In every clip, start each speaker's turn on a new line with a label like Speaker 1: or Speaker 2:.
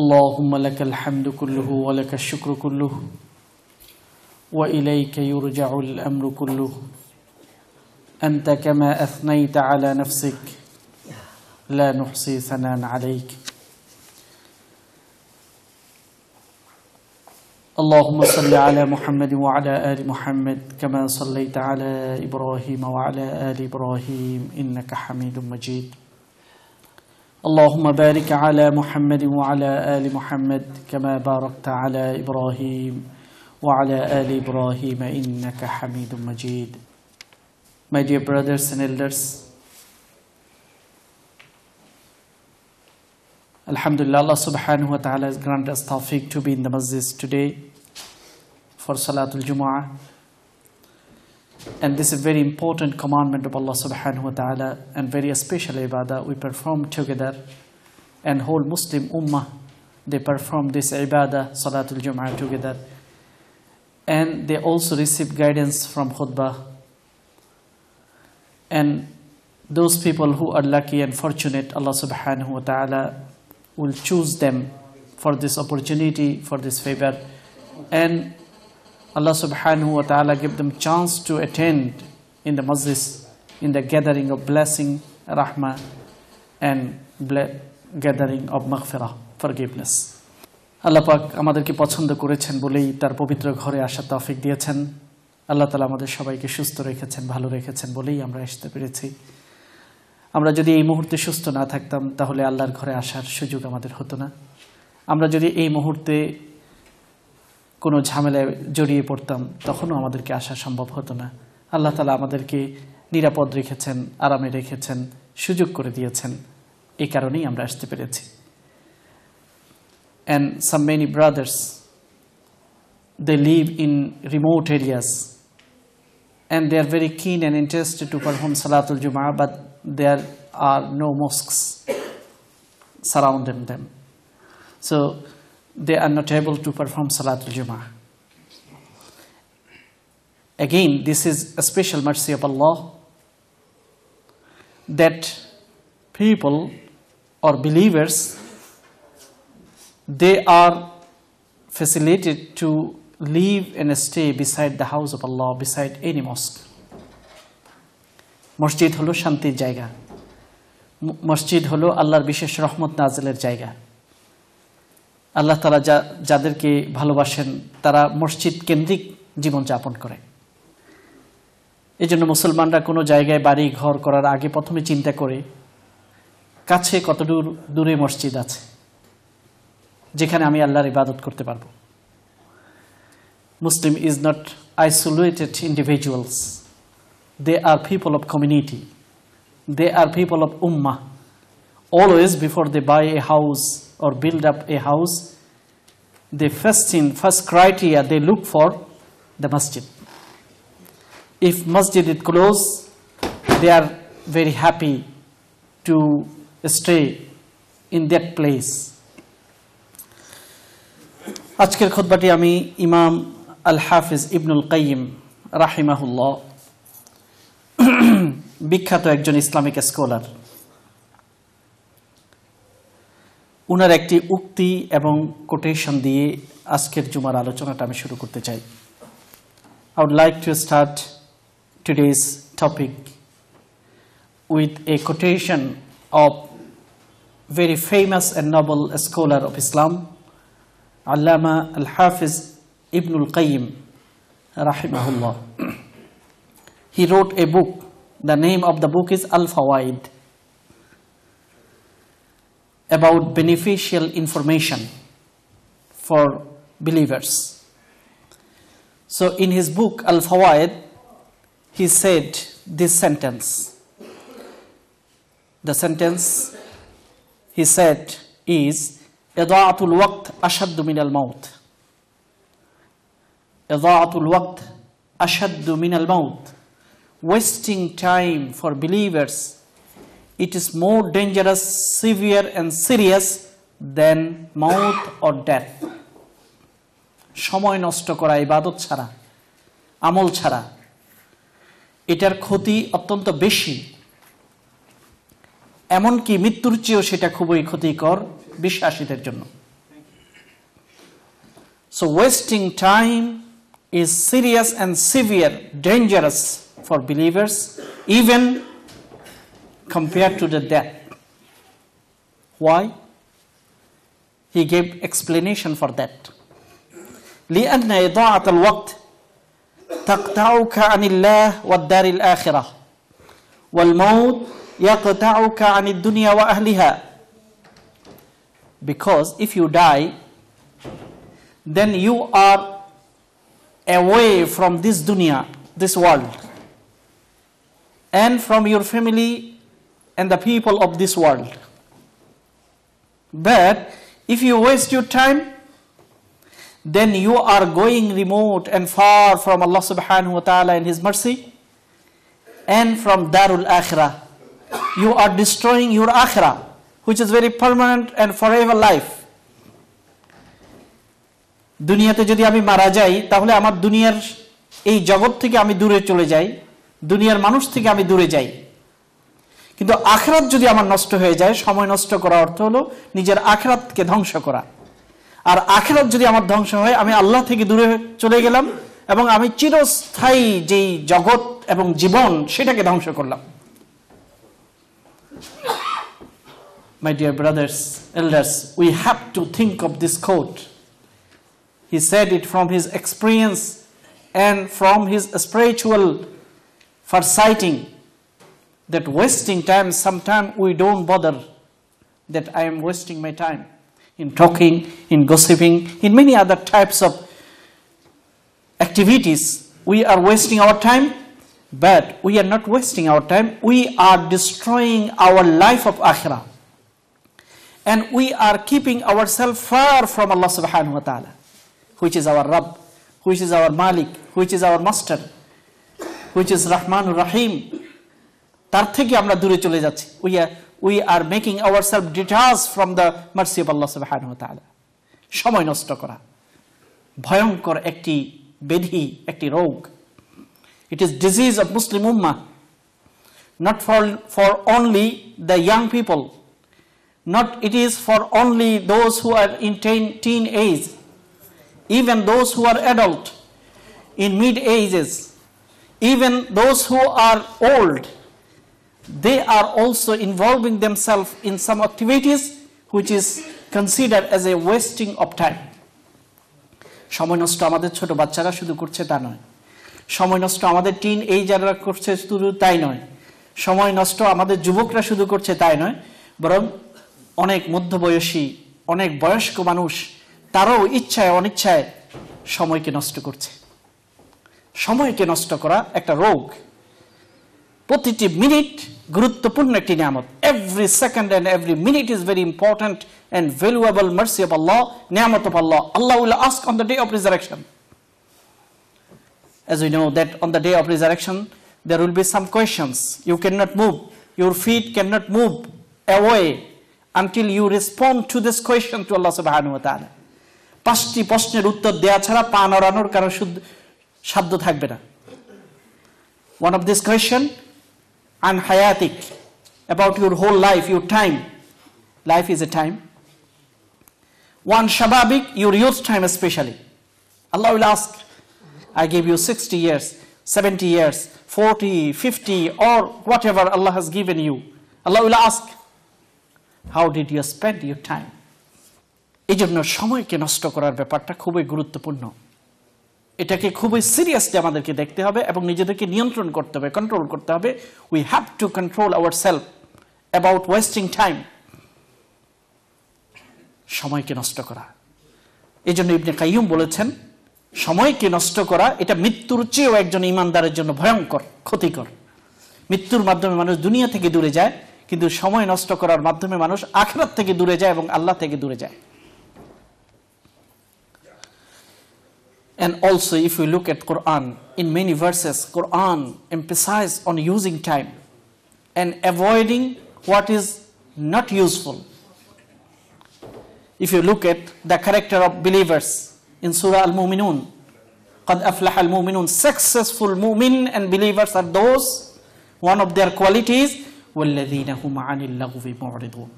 Speaker 1: اللهم لك الحمد كله ولك الشكر كله واليك يرجع الامر كله انت كما اثنيت على نفسك لا نحصي ثناء عليك اللهم صل على محمد وعلى ال محمد كما صليت على ابراهيم وعلى ال ابراهيم انك حميد مجيد اللهم بارك على محمد وعلى آل محمد كما باركت على إبراهيم وعلى آل إبراهيم إنك حميد مجيد My dear brothers and elders الحمد لله الله wa وتعالى has granted us to be in the masjid today for Salatul Jumu'ah And this is very important commandment of Allah subhanahu wa ta'ala and very special ibadah we perform together. And whole Muslim ummah, they perform this ibadah, Salatul Jum'ah together. And they also receive guidance from khutbah. And those people who are lucky and fortunate, Allah subhanahu wa ta'ala will choose them for this opportunity, for this favor. And Allah subhanahu wa ta'ala give them chance to attend in the masjid, in the gathering of blessing, rahmah, and gathering of maghfirah, forgiveness. আল্লাহ পাক আমাদেরকে পছন্দ করেছেন বলেই তার পবিত্র ঘরে আসা তফিক দিয়েছেন আল্লাহ তালা আমাদের সবাইকে সুস্থ রেখেছেন ভালো রেখেছেন বলেই আমরা আসতে পেরেছি আমরা যদি এই মুহূর্তে সুস্থ না থাকতাম তাহলে আল্লাহর ঘরে আসার সুযোগ আমাদের হতো না আমরা যদি এই মুহূর্তে কোনো ঝামেলায় জড়িয়ে পড়তাম তখনও আমাদেরকে আসা সম্ভব হতো না আল্লাহ তালা আমাদেরকে নিরাপদ রেখেছেন আরামে রেখেছেন সুযোগ করে দিয়েছেন এই কারণেই আমরা আসতে পেরেছি and some many brothers they live in remote areas and they are very keen and interested to perform সালাতুল জুমা but they are no mosques surround them so they are not able to perform Salatul Jummah. Again, this is a special mercy of Allah that people or believers they are facilitated to live and stay beside the house of Allah, beside any mosque. মসজিদ shanti শান্তির জায়গা মসজিদ হলো আল্লাহর বিশেষ রহমত নাজেলের জায়গা আল্লাহ তালা যা যাদেরকে ভালোবাসেন তারা মসজিদ কেন্দ্রিক জীবনযাপন করে এই জন্য মুসলমানরা কোনো জায়গায় বাড়ি ঘর করার আগে প্রথমে চিন্তা করে কাছে কতদূর দূরে মসজিদ আছে যেখানে আমি আল্লাহর ইবাদত করতে পারবো Muslim is not isolated individuals they are people of community they are people of ummah always before they buy a house or build up a house, the first thing, first criteria they look for the masjid. If masjid is close, they are very happy to stay in that place. আজকের খুদ্বাটি আমি ইমাম আল Hafiz Ibnul Qayyim রাহিমাহুল্লাহ বিখ্যাত একজন Islamic scholar ওনার একটি উক্তি এবং quotation দিয়ে আজকের জুমার আলোচনাটা আমি শুরু করতে চাই I would like to start today's topic with a quotation of very famous and noble scholar of Islam Allama al Hafiz Ibnul Qayyim রাহিমাহুল্লাহ he wrote a book the name of the book is al Fawaid about beneficial information for believers. So in his book Al Fawaid, he said this sentence. The sentence he said is إضاعة الوقت أشد من الموت إضاعة الوقت أشد من الموت Wasting time for believers it is more dangerous, severe and serious than mouth or death. সময় নষ্ট করা ইবাদত ছাড়া আমল ছাড়া এটার ক্ষতি অত্যন্ত বেশি এমনকি মৃত্যুর চেয়েও সেটা খুবই ক্ষতিকর বিশ্বাসীদের জন্য so wasting time is serious and severe dangerous for believers even compared to the death. Why? He gave explanation for that. لأن إضاعة الوقت تقطعك عن الله والدار الآخرة والموت يقطعك عن الدنيا وأهلها because if you die then you are away from this dunya this world and from your family and the people of this world. But if you waste your time, then you are going remote and far from Allah subhanahu wa ta'ala and His mercy and from Darul Akhirah. You are destroying your Akhirah, which is very permanent and forever life. দুনিয়াতে যদি আমি মারা যাই তাহলে আমার দুনিয়ার এই জগৎ থেকে আমি দূরে চলে যাই দুনিয়ার মানুষ থেকে আমি দূরে যাই কিন্তু আখরাত যদি আমার নষ্ট হয়ে যায় সময় নষ্ট করা অর্থ হলো নিজের আখরাতকে ধ্বংস করা আর আখরাত যদি আমার ধ্বংস হয় আমি আল্লাহ থেকে দূরে চলে গেলাম এবং আমি চিরস্থায়ী যেই জগৎ এবং জীবন সেটাকে ধ্বংস করলাম dear brothers elders we have to think of this quote he He said it from his and from from his spiritual sighting that wasting time, sometimes we don't bother that I am wasting my time in talking, in gossiping, in many other types of activities. We are wasting our time, but we are not wasting our time. We are destroying our life of akhirah. And we are keeping ourselves far from Allah subhanahu wa ta'ala, which is our Rabb, which is our Malik, which is our Master, which is Rahman Rahim, তার থেকে আমরা দূরে চলে যাচ্ছি we are we are making our self ডিটাস from the mercy of Allah সাহান সময় নষ্ট করা ভয়ঙ্কর একটি বেধি একটি রোগ it is disease of Muslim ummah not for for only the young people not it is for only those who are in ten teen age even those who are adult in mid ages even those who are old they are also involving themselves in some activities which is considered as a wasting of time সময় নষ্ট আমাদের ছোট বাচ্চারা শুধু করছে তা নয় সময় নষ্ট আমাদের টিন এই যারা করছে শুধু তাই নয় সময় নষ্ট আমাদের যুবকরা শুধু করছে তাই নয় বরং অনেক মধ্যবয়সী অনেক বয়স্ক মানুষ তারাও ইচ্ছায় অনিচ্ছায় সময়কে নষ্ট করছে সময়কে নষ্ট করা একটা রোগ প্রতিটি মিনিট গুরুত্বপূর্ণ একটি নিয়ামত every second and every minute is very important and valuable mercy of Allah নিয়ামত of Allah Allah will ask on the day of resurrection As we know that on the day of resurrection, there will be some questions. You cannot move. Your feet cannot move away until you respond to this question to Allah subhanahu wa ta'ala. পাঁচটি প্রশ্নের উত্তর দেয়া ছাড়া পা নড়ানোর কারো সাধ্য থাকবে না one of this question and hayatik, about your whole life, your time. Life is a time. One shababik, your youth time especially. Allah will ask, I gave you 60 years, 70 years, 40, 50, or whatever Allah has given you. Allah will ask, how did you spend your time? এই জন্য সময়কে নষ্ট করার ব্যাপারটা খুবই গুরুত্বপূর্ণ এটাকে খুবই সিরিয়াসলি আমাদেরকে দেখতে হবে এবং নিজেদেরকে নিয়ন্ত্রণ করতে হবে কন্ট্রোল করতে হবে we have to control our self about wasting time সময়কে নষ্ট করা এই জন্য ইবনে কাইম বলেছেন সময়কে নষ্ট করা এটা মৃত্যুর চেয়েও একজন ইমানদারের জন্য ভয়ঙ্কর ক্ষতিকর মৃত্যুর মাধ্যমে মানুষ দুনিয়া থেকে দূরে যায় কিন্তু সময় নষ্ট করার মাধ্যমে মানুষ আখরাত থেকে দূরে যায় এবং আল্লাহ থেকে দূরে যায় And also if we look at Quran, in many verses, Quran emphasizes on using time and avoiding what is not useful. If you look at the character of believers in Surah Al-Mu'minun, قَدْ أَفْلَحَ الْمُؤْمِنُونَ Successful mu'min and believers are those, one of their qualities, وَالَّذِينَ هُمْ عَنِ اللَّغْوِ مُعْرِضُونَ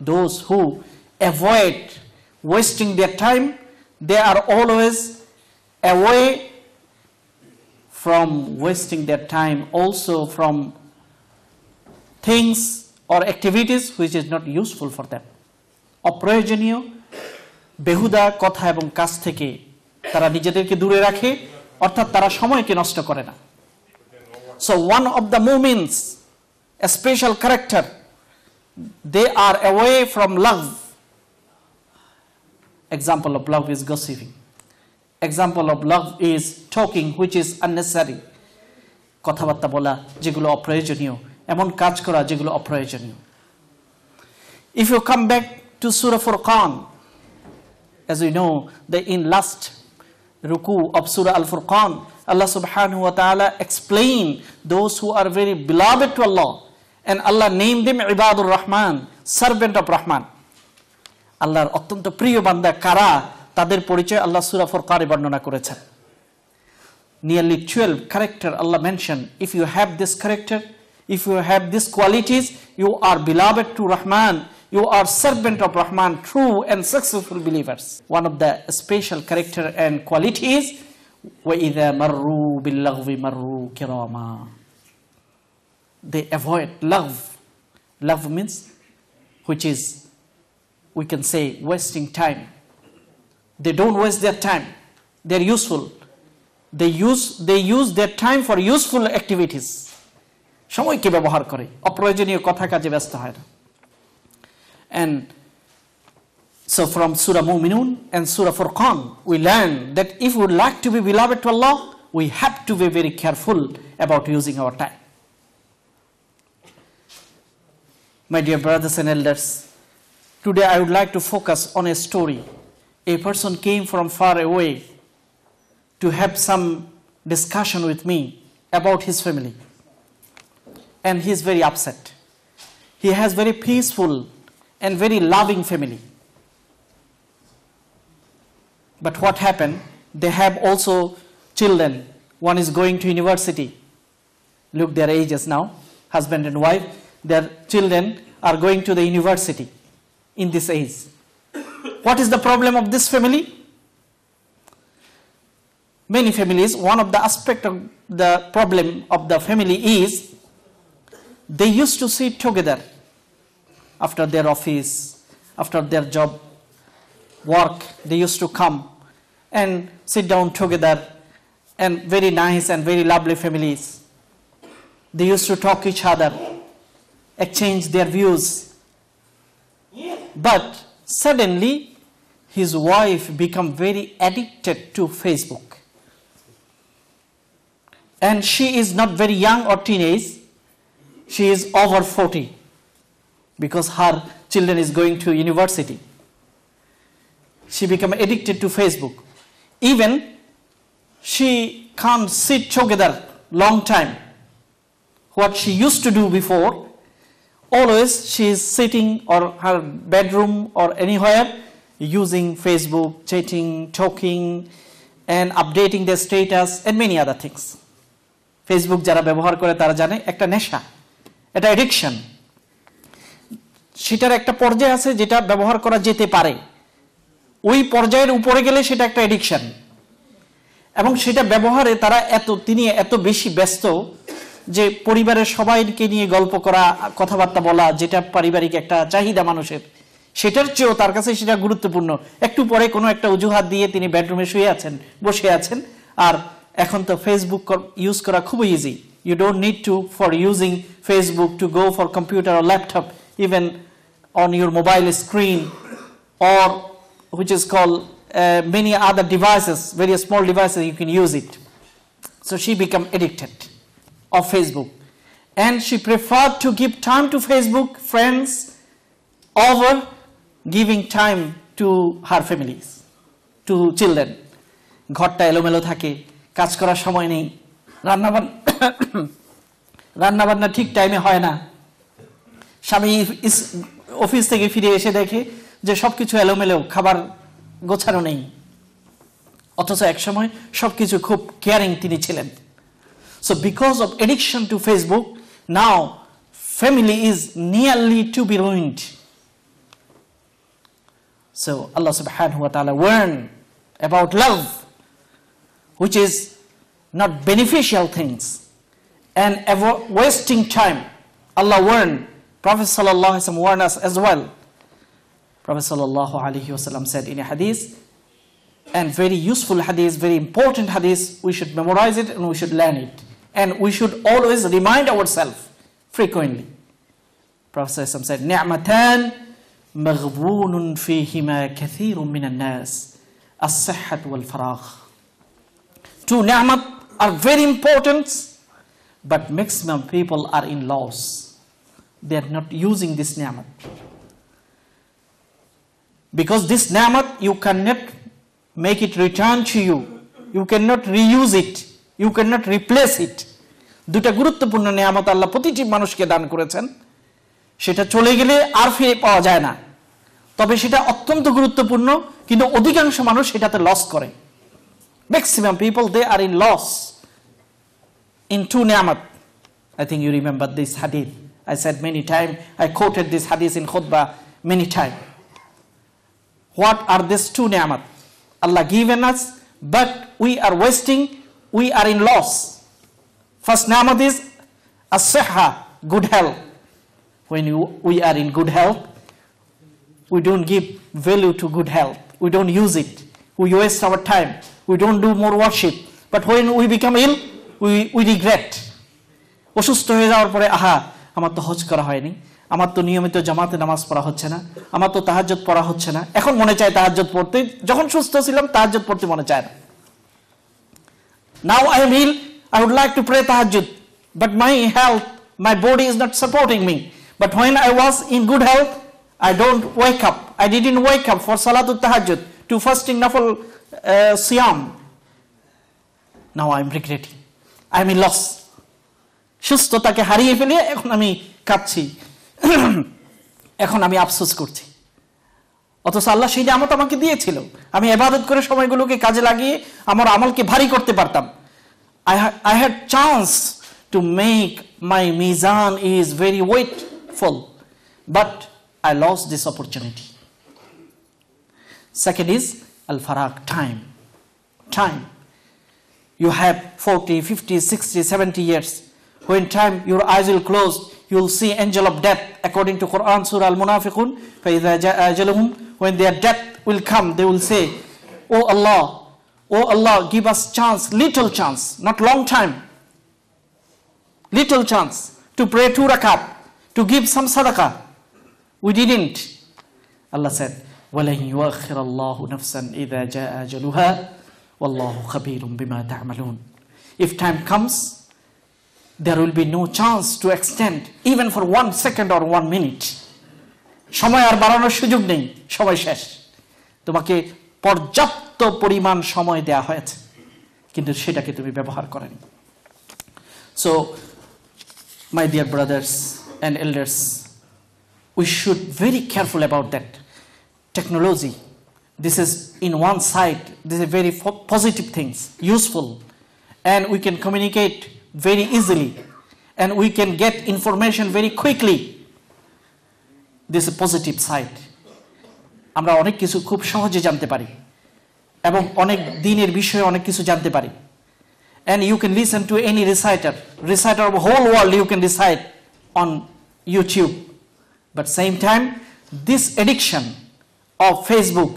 Speaker 1: Those who avoid wasting their time, they are always away from wasting their time also from things or activities which is not useful for them অপ্রয়োজনীয় বেহুদা কথা এবং কাজ থেকে তারা নিজেদেরকে দূরে রাখে অর্থাৎ তারা সময়কে নষ্ট করে না so one of the movements a special character they are away from love example of love is gossiping example of love is talking which is unnecessary কথাবার্তা বলা যেগুলো অপ্রয়োজনীয় এমন কাজ করা যেগুলো অপ্রয়োজনীয় if you come back to surah furqan as we know the in last ruku of surah al-furqan Allah subhanahu wa ta'ala explain those who are very beloved to Allah and Allah named them ibadur rahman servant of rahman Allah অত্যন্ত প্রিয় বান্দা কারা তাদের পরিচয় আল্লাহ সুরাফর কারে বর্ণনা করেছেন nearly 12 character Allah mentioned if you have this character if you have these qualities you are beloved to Rahman you are servant of Rahman true and successful believers one of the special character and qualities marru bil بِاللَّغْوِ marru kirama. they avoid love love means which is we can say wasting time they don't waste their time. They're useful. They use, they use their time for useful activities. সময়কে ব্যবহার করে অপ্রয়োজনীয় কথা kotha ব্যস্ত হয় না And So from Surah Muminun and Surah Furqan, we learn that if we would like to be beloved to Allah, we have to be very careful about using our time. My dear brothers and elders, today I would like to focus on a story a person came from far away to have some discussion with me about his family and he is very upset he has very peaceful and very loving family but what happened they have also children one is going to university look their ages now husband and wife their children are going to the university in this age what is the problem of this family? Many families, one of the aspect of the problem of the family is they used to sit together after their office, after their job, work, they used to come and sit down together and very nice and very lovely families. They used to talk each other, exchange their views. But Suddenly, his wife become very addicted to Facebook. And she is not very young or teenage. She is over 40 because her children is going to university. She become addicted to Facebook. Even she can't sit together long time. What she used to do before, always she is sitting or her bedroom or anywhere using Facebook, chatting, talking and updating their status and many other things. Facebook যারা ব্যবহার করে তারা জানে একটা নেশা এটা addiction সেটার একটা পর্যায় আছে যেটা ব্যবহার করা যেতে পারে ওই পর্যায়ের উপরে গেলে সেটা একটা অ্যাডিকশন এবং সেটা ব্যবহারে তারা এত তিনি এত বেশি ব্যস্ত যে পরিবারের সবাইকে নিয়ে গল্প করা কথাবার্তা বলা যেটা পারিবারিক একটা চাহিদা মানুষের সেটার চেয়েও তার কাছে সেটা গুরুত্বপূর্ণ একটু পরে কোনো একটা অজুহাত দিয়ে তিনি বেডরুমে শুয়ে আছেন বসে আছেন আর এখন তো ফেসবুক ইউজ করা খুব easy you don't need to for using Facebook to go for computer ও laptop even on your mobile screen or which is call many other devices very small devices you can use it so she become addicted of Facebook. And she preferred to give time to Facebook friends over giving time to her families, to children. ঘরটা এলোমেলো থাকে কাজ করার সময় নেই রান্নাবান্না রান্নাবান্না ঠিক টাইমে হয় না স্বামী অফিস থেকে ফিরে এসে দেখে যে সব কিছু এলোমেলো খাবার গোছানো নেই অথচ একসময় সব কিছু খুব কেয়ারিং তিনি ছিলেন So because of addiction to Facebook, now family is nearly to be ruined. So Allah subhanahu wa ta'ala warned about love, which is not beneficial things, and wasting time. Allah warned, Prophet sallallahu alaihi wasallam warned us as well. Prophet sallallahu alaihi wasallam said in a hadith, and very useful hadith, very important hadith, we should memorize it and we should learn it. And we should always remind ourselves frequently. Prophet said, نعمتان مغبون فيهما nas من الناس wal والفراغ. Two ni'mat are very important, but maximum people are in loss. They are not using this ni'mat. Because this ni'mat, you cannot make it return to you. You cannot reuse it. You can not replace it দুটা গুরুত্বপূর্ণ নিয়ামত আল্লাহ প্রতিটি মানুষকে দান করেছেন সেটা চলে গেলে আর ফিরে পাওয়া যায় না তবে সেটা অত্যন্ত গুরুত্বপূর্ণ কিন্তু অধিকাংশ মানুষ সেটাতে লস করে maximum people they are in loss in two নিয়ামত I think you remember this hadith hadith I said many times, I quoted this hadith in khutbah many times. What are these two ni'mat? Allah given us but we are wasting we are in loss. First name of this, as-sihha, good health. When you, we are in good health, we don't give value to good health. We don't use it. We waste our time. We don't do more worship. But when we become ill, we, we regret. অসুস্থ হয়ে যাওয়ার পরে আহা আমার তো হজ করা হয়নি আমার তো নিয়মিত জামাতে নামাজ পড়া হচ্ছে না আমার তো তাহাজত পড়া হচ্ছে না এখন মনে চায় তাহাজত পড়তে যখন সুস্থ ছিলাম তাহাজত পড়তে মনে চায় না Now I am ill, I would like to pray tahajjud, but my health, my body is not supporting me. But when I was in good health, I don't wake up. I didn't wake up for Salatul Tahajjud, to fasting Nafal uh, Siyam. Now i am regretting. am in loss. সুস্থতাকে হারিয়ে ফেলে এখন আমি কাঁদছি এখন আমি আফসোস করছি অথচ আল্লাহ সেই নিয়ামত আমাকে দিয়েছিল আমি এবাদত করে সময়গুলোকে কাজে লাগিয়ে আমার আমলকে ভারী করতে পারতাম I had chance to make my মিজান is very weight weightful but I loss this opportunity second is আল ফারাক time time you have forty fifty sixty seventy years when time your eyes will close, you'll see angel of death according to Quran Surah Al-Munafiqun when their death will come they will say oh Allah oh Allah give us chance little chance not long time little chance to pray two rakat to give some sadaqah we didn't Allah said وَلَنْ يُؤَخِّرَ اللَّهُ نَفْسًا إِذَا جَاءَ أَجَلُهَا وَاللَّهُ خَبِيرٌ بِمَا تَعْمَلُونَ If time comes, there will be no chance to extend even for one second or one minute সময় আর বাড়ানোর সুযোগ নেই সময় শেষ তোমাকে পর্যাপ্ত পরিমাণ সময় দেয়া হয়েছে কিন্তু সেটাকে তুমি ব্যবহার করেনি so my dear brothers and elders we should very careful about that technology this is in one side this is very positive things useful and we can communicate very easily and we can get information very quickly this is positive side আমরা অনেক কিছু খুব সহজে জানতে পারি এবং অনেক দিনের বিষয়ে অনেক কিছু জানতে পারি and you can listen to any reciter reciter of whole world you can recite on youtube but same time this addiction of facebook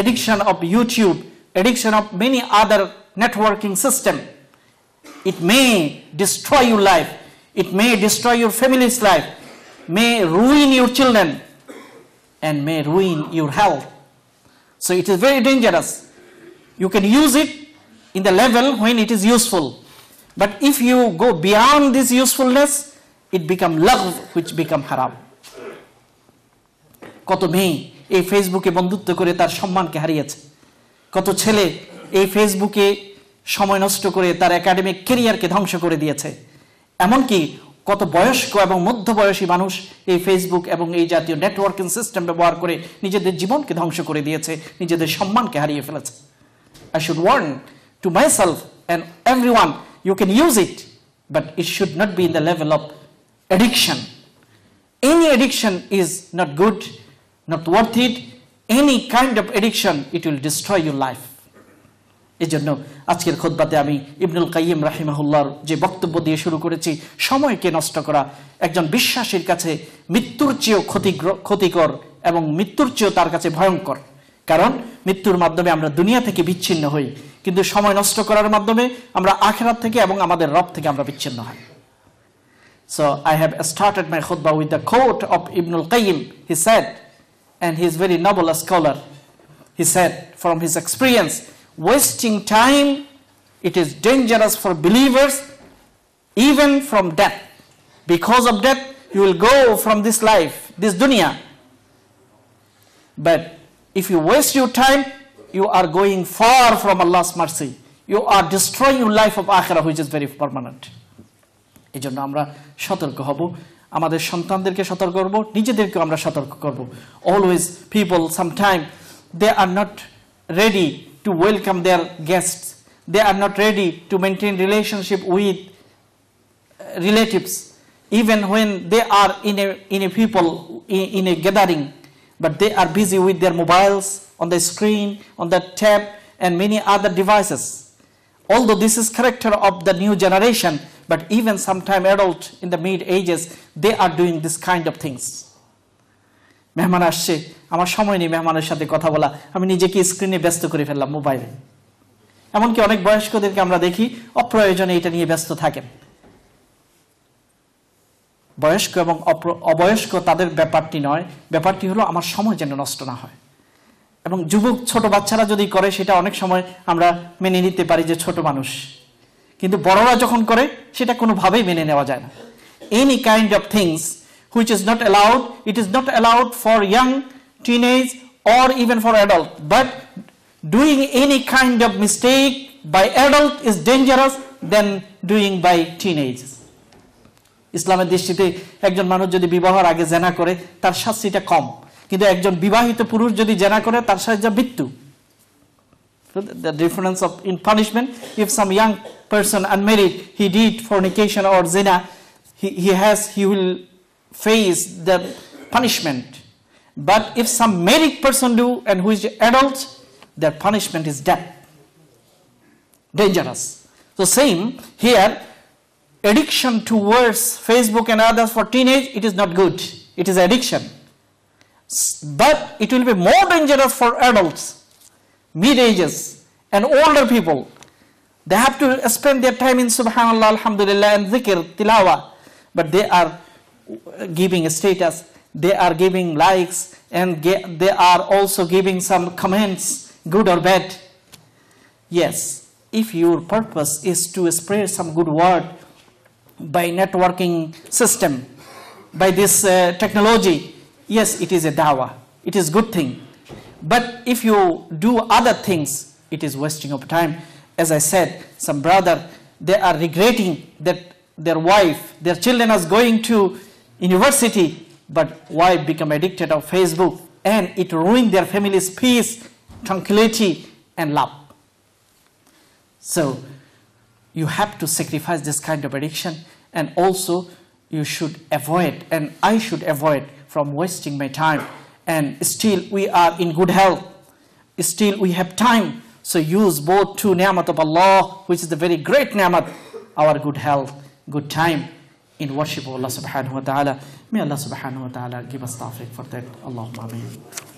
Speaker 1: addiction of youtube addiction of many other networking system. It may destroy your life. It may destroy your family's life. May ruin your children and may ruin your health. So it is very dangerous. You can use it in the level when it is useful. But if you go beyond this usefulness, it become love which become haram. কত মেয়ে এই ফেসবুকে বন্ধুত্ব করে তার সম্মানকে হারিয়েছে কত ছেলে এই ফেসবুকে সময় নষ্ট করে তার একাডেমিক কেরিয়ারকে ধ্বংস করে দিয়েছে এমনকি কত বয়স্ক এবং মধ্যবয়সী মানুষ এই ফেসবুক এবং এই জাতীয় নেটওয়ার্কিং সিস্টেম ব্যবহার করে নিজেদের জীবনকে ধ্বংস করে দিয়েছে নিজেদের সম্মানকে হারিয়ে ফেলেছে I should warn to my self and everyone you can use it but it should not be in the level of addiction any addiction is not good not worth it any kind of addiction it will destroy your life এই জন্য আজকের খোদবাতে আমি ইবনুল কাইম রাহিমাহুল্লার যে বক্তব্য দিয়ে শুরু করেছি সময়কে নষ্ট করা একজন বিশ্বাসীর কাছে মৃত্যুর চেয়েও ক্ষতিগ্র ক্ষতিকর এবং মৃত্যুর চেয়েও তার কাছে ভয়ঙ্কর কারণ মৃত্যুর মাধ্যমে আমরা দুনিয়া থেকে বিচ্ছিন্ন হই কিন্তু সময় নষ্ট করার মাধ্যমে আমরা আখেরাত থেকে এবং আমাদের রব থেকে আমরা বিচ্ছিন্ন হই so I have started my khutbah with the quote of Ibnul Qayyim he said and he is very noble scholar he said from his experience wasting time, it is dangerous for believers even from death. Because of death, you will go from this life, this dunya. But if you waste your time, you are going far from Allah's mercy. You are destroying your life of akhirah which is very permanent. এই জন্য আমরা সতর্ক হব আমাদের সন্তানদেরকে সতর্ক করব নিজেদেরকেও আমরা সতর্ক করব always people sometime they are not ready to welcome their guests. They are not ready to maintain relationship with uh, relatives even when they are in a, in a people, in, in a gathering, but they are busy with their mobiles, on the screen, on the tab and many other devices. Although this is character of the new generation, but even sometime adult in the mid ages, they are doing this kind of things. মেহমান আসছে আমার সময় নেই মেহমানের সাথে কথা বলা আমি নিজেকে স্ক্রিনে ব্যস্ত করে ফেললাম মোবাইলে এমনকি অনেক বয়স্কদেরকে আমরা দেখি অপ্রয়োজনে এটা নিয়ে ব্যস্ত থাকেন বয়স্ক এবং অবয়স্ক তাদের ব্যাপারটি নয় ব্যাপারটি হলো আমার সময় যেন নষ্ট না হয় এবং যুবক ছোট বাচ্চারা যদি করে সেটা অনেক সময় আমরা মেনে নিতে পারি যে ছোট মানুষ কিন্তু বড়রা যখন করে সেটা কোনোভাবেই মেনে নেওয়া যায় না any kind of things which is not allowed. It is not allowed for young, teenage or even for adult. But doing any kind of mistake by adult is dangerous than doing by teenage. ইসলামের দৃষ্টিতে একজন মানুষ যদি বিবাহর আগে জেনা করে তার শাস্তিটা কম কিন্তু একজন বিবাহিত পুরুষ যদি জেনা করে তার শাস্তিটা মৃত্যু the difference of in punishment if some young person unmarried he did fornication or zina he, he has he will face the punishment. But if some married person do and who is adult, their punishment is death. Dangerous. So same here, addiction towards Facebook and others for teenage, it is not good. It is addiction. But it will be more dangerous for adults, mid-ages and older people. They have to spend their time in subhanallah, alhamdulillah and zikr, tilawa. But they are giving status, they are giving likes, and they are also giving some comments, good or bad. Yes, if your purpose is to spread some good word by networking system, by this uh, technology, yes, it is a dawah. It is good thing. But if you do other things, it is wasting of time. As I said, some brother, they are regretting that their wife, their children are going to university but why become addicted of Facebook and it ruined their family's peace, tranquility and love. So you have to sacrifice this kind of addiction and also you should avoid and I should avoid from wasting my time and still we are in good health still we have time so use both two ni'mat of Allah which is the very great ni'mat our good health good time in worship of Allah subhanahu wa ta'ala. May Allah subhanahu wa ta'ala give us tawfiq for that. Allahumma ameen.